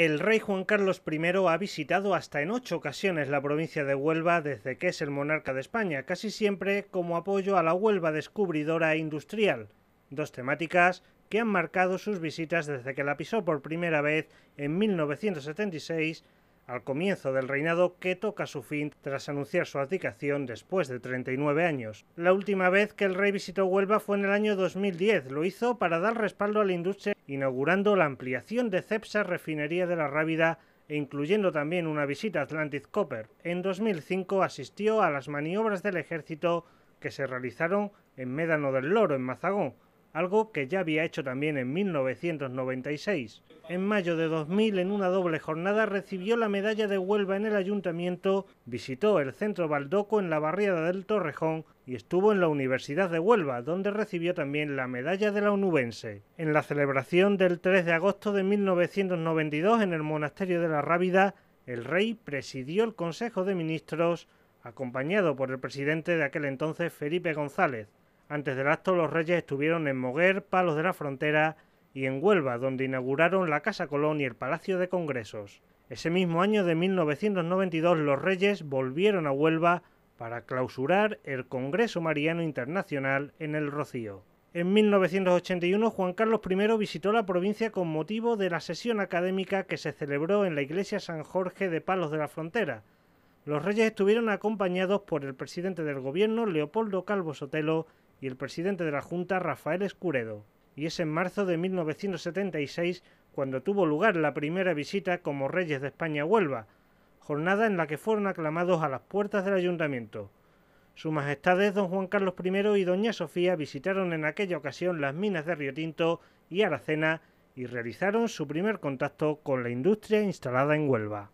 El rey Juan Carlos I ha visitado hasta en ocho ocasiones la provincia de Huelva desde que es el monarca de España, casi siempre como apoyo a la Huelva descubridora e industrial, dos temáticas que han marcado sus visitas desde que la pisó por primera vez en 1976 al comienzo del reinado que toca su fin tras anunciar su abdicación después de 39 años. La última vez que el rey visitó Huelva fue en el año 2010. Lo hizo para dar respaldo a la industria inaugurando la ampliación de Cepsa Refinería de la Rábida e incluyendo también una visita a Atlantic Copper. En 2005 asistió a las maniobras del ejército que se realizaron en Médano del Loro, en Mazagón algo que ya había hecho también en 1996. En mayo de 2000, en una doble jornada, recibió la medalla de Huelva en el ayuntamiento, visitó el centro Baldoco en la barriada del Torrejón y estuvo en la Universidad de Huelva, donde recibió también la medalla de la onubense. En la celebración del 3 de agosto de 1992, en el monasterio de la Rábida, el rey presidió el Consejo de Ministros, acompañado por el presidente de aquel entonces, Felipe González. Antes del acto, los reyes estuvieron en Moguer, Palos de la Frontera y en Huelva, donde inauguraron la Casa Colón y el Palacio de Congresos. Ese mismo año de 1992, los reyes volvieron a Huelva para clausurar el Congreso Mariano Internacional en el Rocío. En 1981, Juan Carlos I visitó la provincia con motivo de la sesión académica que se celebró en la iglesia San Jorge de Palos de la Frontera. Los reyes estuvieron acompañados por el presidente del gobierno, Leopoldo Calvo Sotelo, y el presidente de la Junta, Rafael Escuredo. Y es en marzo de 1976 cuando tuvo lugar la primera visita como reyes de España a Huelva, jornada en la que fueron aclamados a las puertas del ayuntamiento. Sus majestades don Juan Carlos I y doña Sofía visitaron en aquella ocasión las minas de Río Tinto y Aracena y realizaron su primer contacto con la industria instalada en Huelva.